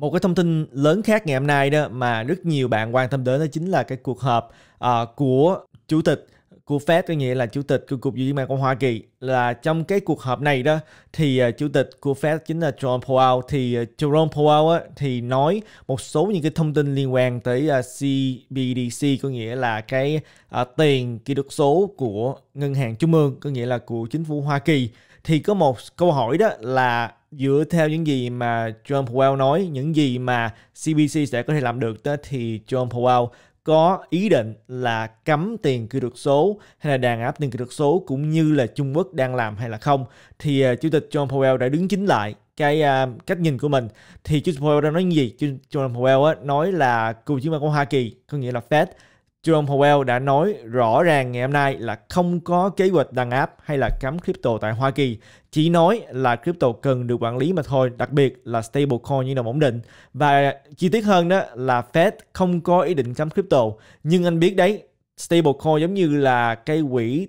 Một cái thông tin lớn khác ngày hôm nay đó mà rất nhiều bạn quan tâm đến đó chính là cái cuộc họp uh, của chủ tịch của Fed có nghĩa là chủ tịch của cục dự trữ bank của Hoa Kỳ là trong cái cuộc họp này đó thì uh, chủ tịch của Fed chính là Jerome Powell thì uh, Jerome Powell á, thì nói một số những cái thông tin liên quan tới uh, CBDC có nghĩa là cái uh, tiền kỹ thuật số của ngân hàng trung ương có nghĩa là của chính phủ Hoa Kỳ thì có một câu hỏi đó là dựa theo những gì mà John Powell nói, những gì mà CBC sẽ có thể làm được đó thì John Powell có ý định là cấm tiền kỹ thuật số hay là đàn áp tiền kỹ thuật số cũng như là Trung Quốc đang làm hay là không thì uh, chủ tịch John Powell đã đứng chính lại cái uh, cách nhìn của mình thì John Powell đã nói gì John Powell á, nói là cựu chiến bang của Hoa Kỳ có nghĩa là Fed Jerome Powell đã nói rõ ràng ngày hôm nay là không có kế hoạch đàn áp hay là cấm crypto tại Hoa Kỳ. Chỉ nói là crypto cần được quản lý mà thôi, đặc biệt là stablecoin như đồng ổn định. Và chi tiết hơn đó là Fed không có ý định cấm crypto. Nhưng anh biết đấy, stablecoin giống như là cây quỹ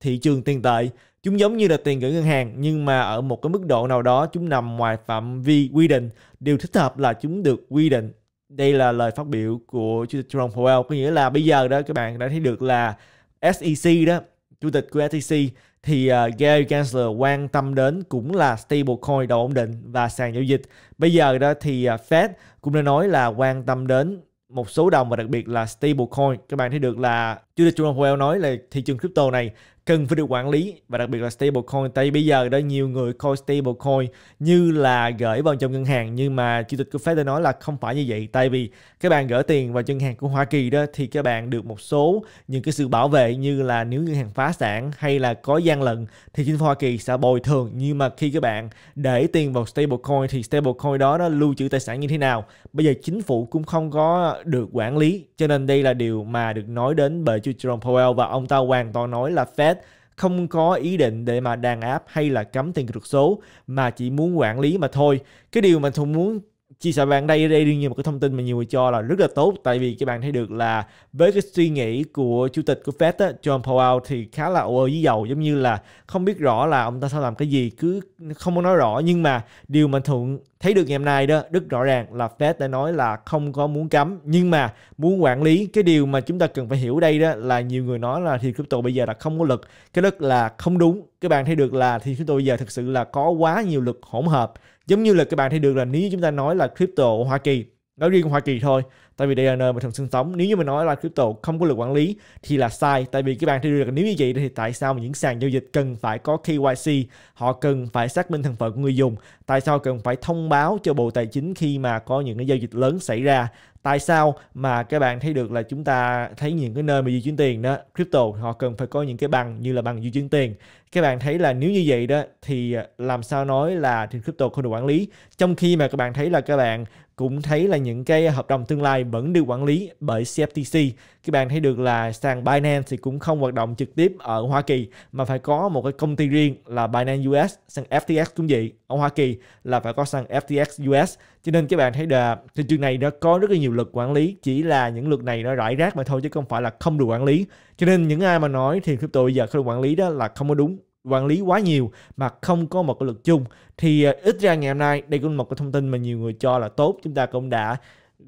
thị trường tiền tệ. Chúng giống như là tiền gửi ngân hàng nhưng mà ở một cái mức độ nào đó chúng nằm ngoài phạm vi quy định. Điều thích hợp là chúng được quy định đây là lời phát biểu của chủ tịch Jerome Powell có nghĩa là bây giờ đó các bạn đã thấy được là SEC đó chủ tịch của SEC thì uh, Gary Gensler quan tâm đến cũng là stablecoin đầu ổn định và sàn giao dịch. Bây giờ đó thì uh, Fed cũng đã nói là quan tâm đến một số đồng và đặc biệt là stablecoin. Các bạn thấy được là chủ tịch Jerome Powell nói là thị trường crypto này cần phải được quản lý và đặc biệt là stablecoin tại bây giờ đó nhiều người coi stablecoin như là gửi vào trong ngân hàng nhưng mà chủ tịch của Fed đã nói là không phải như vậy tại vì các bạn gửi tiền vào ngân hàng của Hoa Kỳ đó thì các bạn được một số những cái sự bảo vệ như là nếu ngân hàng phá sản hay là có gian lận thì chính phủ Hoa Kỳ sẽ bồi thường nhưng mà khi các bạn để tiền vào stablecoin thì stablecoin đó nó lưu trữ tài sản như thế nào bây giờ chính phủ cũng không có được quản lý cho nên đây là điều mà được nói đến bởi chủ Jerome Powell và ông ta hoàn toàn nói là Fed không có ý định để mà đàn áp hay là cấm tiền kỹ thuật số mà chỉ muốn quản lý mà thôi cái điều mà thùng muốn chia sẻ bạn đây đây đương nhiên một cái thông tin mà nhiều người cho là rất là tốt tại vì các bạn thấy được là với cái suy nghĩ của chủ tịch của Fed á, John Powell thì khá là ồ với dầu giống như là không biết rõ là ông ta sẽ làm cái gì cứ không có nói rõ nhưng mà điều mà thuận thấy được ngày hôm nay đó rất rõ ràng là Fed đã nói là không có muốn cấm nhưng mà muốn quản lý cái điều mà chúng ta cần phải hiểu đây đó là nhiều người nói là thì crypto bây giờ là không có lực cái đất là không đúng các bạn thấy được là thì crypto bây giờ thực sự là có quá nhiều lực hỗn hợp giống như là các bạn thấy được là nếu như chúng ta nói là crypto ở Hoa Kỳ nói riêng Hoa Kỳ thôi tại vì đây là nơi mà thần sinh sống nếu như mình nói là crypto không có luật quản lý thì là sai tại vì các bạn thấy được là nếu như vậy thì tại sao những sàn giao dịch cần phải có KYC họ cần phải xác minh thân phận của người dùng tại sao cần phải thông báo cho Bộ Tài chính khi mà có những cái giao dịch lớn xảy ra tại sao mà các bạn thấy được là chúng ta thấy những cái nơi mà di chuyển tiền đó crypto họ cần phải có những cái bằng như là bằng di chuyển tiền các bạn thấy là nếu như vậy đó thì à, làm sao nói là thì crypto không được quản lý trong khi mà các bạn thấy là các bạn cũng thấy là những cái hợp đồng tương lai vẫn được quản lý bởi CFTC. Các bạn thấy được là sàn Binance thì cũng không hoạt động trực tiếp ở Hoa Kỳ mà phải có một cái công ty riêng là Binance US, sàn FTX cũng vậy. Ở Hoa Kỳ là phải có sàn FTX US cho nên các bạn thấy là thị trường này nó có rất là nhiều luật quản lý chỉ là những luật này nó rải rác mà thôi chứ không phải là không được quản lý cho nên những ai mà nói thì crypto bây giờ không được quản lý đó là không có đúng quản lý quá nhiều mà không có một cái luật chung thì à, ít ra ngày hôm nay đây cũng là một cái thông tin mà nhiều người cho là tốt chúng ta cũng đã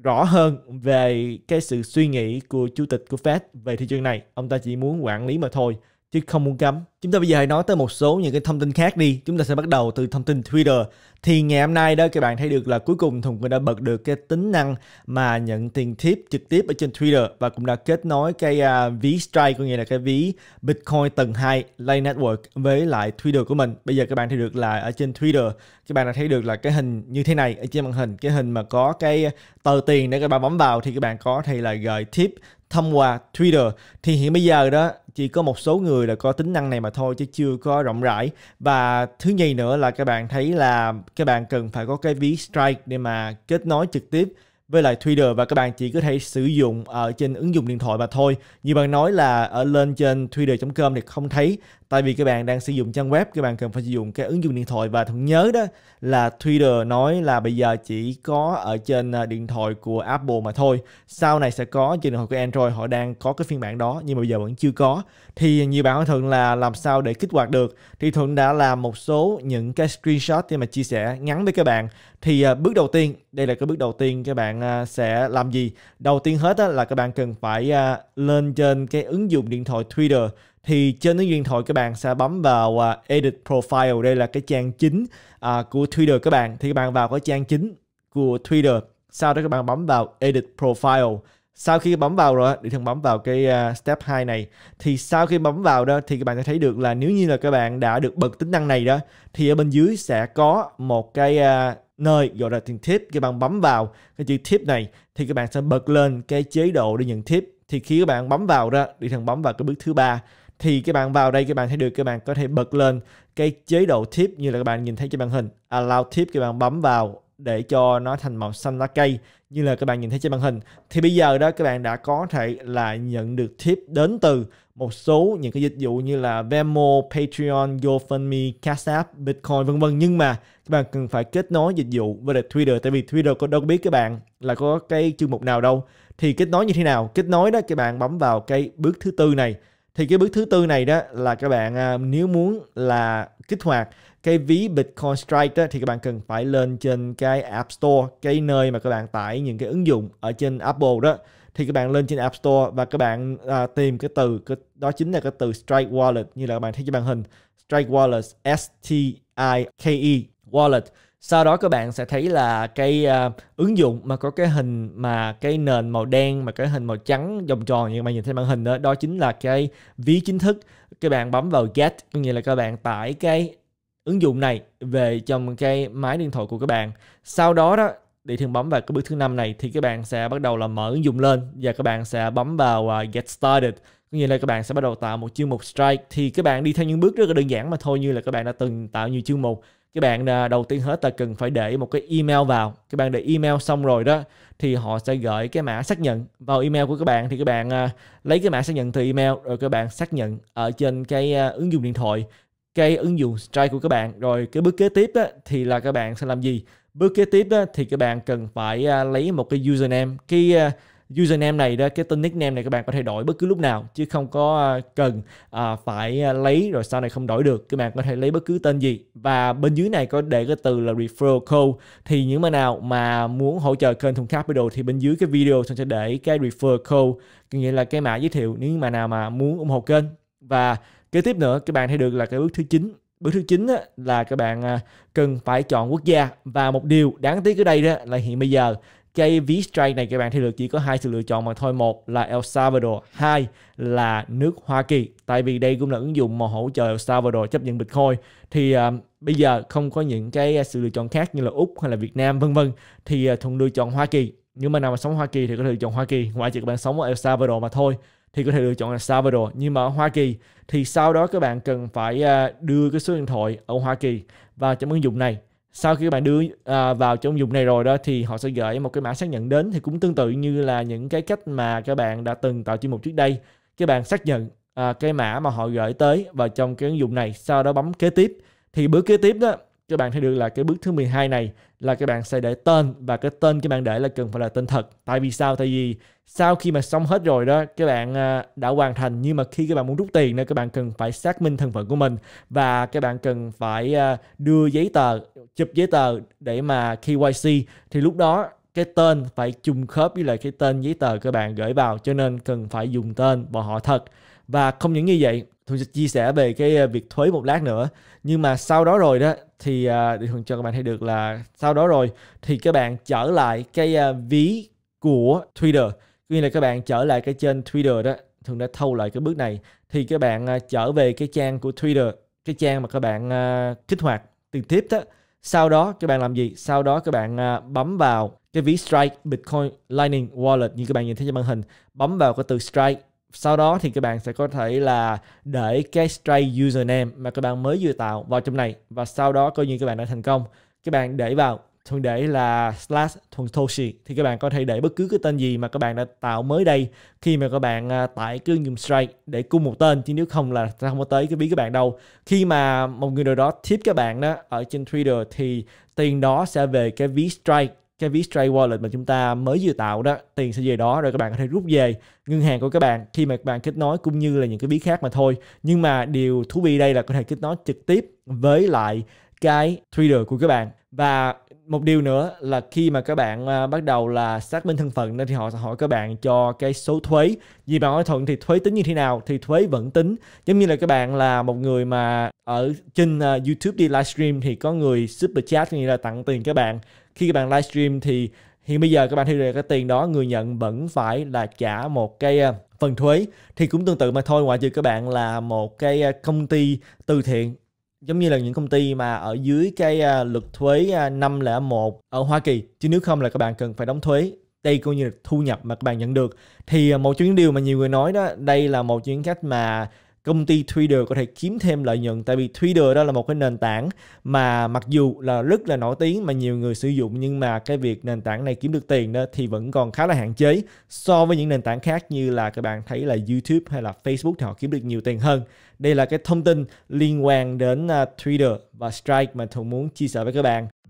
rõ hơn về cái sự suy nghĩ của chủ tịch của Fed về thị trường này ông ta chỉ muốn quản lý mà thôi chứ không muốn cấm. Chúng ta bây giờ hãy nói tới một số những cái thông tin khác đi. Chúng ta sẽ bắt đầu từ thông tin Twitter. Thì ngày hôm nay đó các bạn thấy được là cuối cùng Thùng cũng đã bật được cái tính năng mà nhận tiền tip trực tiếp ở trên Twitter và cũng đã kết nối cái uh, ví Stripe có nghĩa là cái ví Bitcoin tầng 2 Lay Network với lại Twitter của mình. Bây giờ các bạn thấy được là ở trên Twitter các bạn đã thấy được là cái hình như thế này ở trên màn hình, cái hình mà có cái tờ tiền để các bạn bấm vào thì các bạn có thể là gửi tip thông qua Twitter thì hiện bây giờ đó chỉ có một số người là có tính năng này mà thôi chứ chưa có rộng rãi và thứ nhì nữa là các bạn thấy là các bạn cần phải có cái ví Strike để mà kết nối trực tiếp với lại Twitter và các bạn chỉ có thể sử dụng ở trên ứng dụng điện thoại mà thôi. Như bạn nói là ở lên trên twitter.com thì không thấy tại vì các bạn đang sử dụng trang web các bạn cần phải sử dụng cái ứng dụng điện thoại và thường nhớ đó là Twitter nói là bây giờ chỉ có ở trên à, điện thoại của Apple mà thôi sau này sẽ có trên điện thoại của Android họ đang có cái phiên bản đó nhưng mà bây giờ vẫn chưa có thì nhiều bạn hỏi thuận là làm sao để kích hoạt được thì thuận đã làm một số những cái screenshot để mà chia sẻ ngắn với các bạn thì à, bước đầu tiên đây là cái bước đầu tiên các bạn à, sẽ làm gì đầu tiên hết là các bạn cần phải lên trên cái ứng dụng điện thoại Twitter thì trên ứng dụng thoại các bạn sẽ bấm vào à, edit profile đây là cái trang chính à, của Twitter các bạn thì các bạn vào cái trang chính của Twitter sau đó các bạn bấm vào edit profile sau khi bấm vào rồi thì thường bấm vào cái à, step 2 này thì sau khi bấm vào đó thì các bạn sẽ thấy được là nếu như là các bạn đã được bật tính năng này đó thì ở bên dưới sẽ có một cái à, nơi gọi là tiền tip các bạn bấm vào cái chữ tip này thì các bạn sẽ bật lên cái chế độ để nhận tip thì khi các bạn bấm vào đó thì thằng bấm vào cái bước thứ ba thì các bạn vào đây các bạn thấy được các bạn có thể bật lên cái chế độ tip như là các bạn nhìn thấy trên màn hình allow tip các bạn bấm vào để cho nó thành màu xanh lá cây như là các bạn nhìn thấy trên màn hình thì bây giờ đó các bạn đã có thể là nhận được tip đến từ một số những cái dịch vụ như là Venmo, Patreon, GoFundMe, Cash App, Bitcoin vân vân nhưng mà các bạn cần phải kết nối dịch vụ với Twitter tại vì Twitter có đâu biết các bạn là có cái chương mục nào đâu thì kết nối như thế nào kết nối đó các bạn bấm vào cái bước thứ tư này thì cái bước thứ tư này đó là các bạn à, nếu muốn là kích hoạt cái ví Bitcoin Strike đó, thì các bạn cần phải lên trên cái App Store cái nơi mà các bạn tải những cái ứng dụng ở trên Apple đó thì các bạn lên trên App Store và các bạn à, tìm cái từ cái, đó chính là cái từ Strike Wallet như là các bạn thấy trên màn hình Strike Wallet S T I K E Wallet sau đó các bạn sẽ thấy là cái uh, ứng dụng mà có cái hình mà cái nền màu đen mà cái hình màu trắng vòng tròn như các bạn nhìn thấy màn hình đó đó chính là cái ví chính thức các bạn bấm vào get có nghĩa là các bạn tải cái ứng dụng này về trong cái máy điện thoại của các bạn sau đó đó để thường bấm vào cái bước thứ năm này thì các bạn sẽ bắt đầu là mở ứng dụng lên và các bạn sẽ bấm vào uh, get started có nghĩa là các bạn sẽ bắt đầu tạo một chương mục strike thì các bạn đi theo những bước rất là đơn giản mà thôi như là các bạn đã từng tạo nhiều chương mục các bạn à, đầu tiên hết là cần phải để một cái email vào các bạn để email xong rồi đó thì họ sẽ gửi cái mã xác nhận vào email của các bạn thì các bạn à, lấy cái mã xác nhận từ email rồi các bạn xác nhận ở trên cái à, ứng dụng điện thoại cái ứng dụng Stripe của các bạn rồi cái bước kế tiếp á, thì là các bạn sẽ làm gì bước kế tiếp á, thì các bạn cần phải lấy một cái username cái username này đó cái tên nickname này các bạn có thể đổi bất cứ lúc nào chứ không có à, cần à, phải à, lấy rồi sau này không đổi được các bạn có thể lấy bất cứ tên gì và bên dưới này có để cái từ là referral code thì những mà nào mà muốn hỗ trợ kênh thùng capital thì bên dưới cái video tôi sẽ để cái referral code nghĩa là cái mã giới thiệu nếu mà nào mà muốn ủng hộ kênh và kế tiếp nữa các bạn thấy được là cái bước thứ chín, bước thứ chín là các bạn à, cần phải chọn quốc gia và một điều đáng tiếc ở đây đó là hiện bây giờ cái ví strike này các bạn thì được chỉ có hai sự lựa chọn mà thôi một là El Salvador hai là nước Hoa Kỳ tại vì đây cũng là ứng dụng mà hỗ trợ El Salvador chấp nhận Bitcoin thì uh, bây giờ không có những cái sự lựa chọn khác như là Úc hay là Việt Nam vân vân thì uh, thuận lựa chọn Hoa Kỳ nếu mà nào mà sống Hoa Kỳ thì có thể lựa chọn Hoa Kỳ ngoại trừ các bạn sống ở El Salvador mà thôi thì có thể lựa chọn El Salvador nhưng mà ở Hoa Kỳ thì sau đó các bạn cần phải uh, đưa cái số điện thoại ở Hoa Kỳ vào trong ứng dụng này sau khi các bạn đưa à, vào trong dụng này rồi đó thì họ sẽ gửi một cái mã xác nhận đến thì cũng tương tự như là những cái cách mà các bạn đã từng tạo chuyên mục trước đây các bạn xác nhận à, cái mã mà họ gửi tới vào trong cái ứng dụng này sau đó bấm kế tiếp thì bước kế tiếp đó các bạn thấy được là cái bước thứ 12 này là các bạn sẽ để tên và cái tên các bạn để là cần phải là tên thật tại vì sao tại vì sau khi mà xong hết rồi đó các bạn à, đã hoàn thành nhưng mà khi các bạn muốn rút tiền nên các bạn cần phải xác minh thân phận của mình và các bạn cần phải à, đưa giấy tờ chụp giấy tờ để mà KYC thì lúc đó cái tên phải trùng khớp với lại cái tên giấy tờ các bạn gửi vào cho nên cần phải dùng tên và họ thật và không những như vậy tôi sẽ chia sẻ về cái à, việc thuế một lát nữa nhưng mà sau đó rồi đó thì uh, thường cho các bạn thấy được là sau đó rồi thì các bạn trở lại cái uh, ví của Twitter như là các bạn trở lại cái trên Twitter đó thường đã thâu lại cái bước này thì các bạn uh, trở về cái trang của Twitter cái trang mà các bạn uh, kích hoạt từ tiếp đó sau đó các bạn làm gì sau đó các bạn uh, bấm vào cái ví Strike Bitcoin Lightning Wallet như các bạn nhìn thấy trên màn hình bấm vào cái từ Strike sau đó thì các bạn sẽ có thể là để cái stray username mà các bạn mới vừa tạo vào trong này và sau đó coi như các bạn đã thành công các bạn để vào thuần để là slash thuần toshi thì các bạn có thể để bất cứ cái tên gì mà các bạn đã tạo mới đây khi mà các bạn à, tải cái ứng dụng Stripe để cung một tên chứ nếu không là sẽ không có tới cái biết các bạn đâu khi mà một người nào đó tip các bạn đó ở trên Twitter thì tiền đó sẽ về cái ví Stripe cái ví Stray Wallet mà chúng ta mới vừa tạo đó tiền sẽ về đó rồi các bạn có thể rút về ngân hàng của các bạn khi mà các bạn kết nối cũng như là những cái ví khác mà thôi nhưng mà điều thú vị đây là có thể kết nối trực tiếp với lại cái trader của các bạn và một điều nữa là khi mà các bạn à, bắt đầu là xác minh thân phận nên thì họ sẽ hỏi các bạn cho cái số thuế vì bạn hỏi thuận thì thuế tính như thế nào thì thuế vẫn tính giống như là các bạn là một người mà ở trên uh, YouTube đi livestream thì có người super chat như là tặng tiền các bạn khi các bạn livestream thì hiện bây giờ các bạn thấy được cái tiền đó người nhận vẫn phải là trả một cái ờ, phần thuế thì cũng tương tự mà thôi ngoại trừ các bạn là một cái ờ, công ty từ thiện giống như là những công ty mà ở dưới cái ờ, luật thuế 501 ở Hoa Kỳ chứ nếu không là các bạn cần phải đóng thuế đây coi như là thu nhập mà các bạn nhận được thì một trong những điều mà nhiều người nói đó đây là một trong những cách mà công ty Twitter có thể kiếm thêm lợi nhuận tại vì Twitter đó là một cái nền tảng mà mặc dù là rất là nổi tiếng mà nhiều người sử dụng nhưng mà cái việc nền tảng này kiếm được tiền đó thì vẫn còn khá là hạn chế so với những nền tảng khác như là các bạn thấy là YouTube hay là Facebook thì họ kiếm được nhiều tiền hơn. Đây là cái thông tin liên quan đến à, Twitter và Strike mà Thuận muốn chia sẻ với các bạn.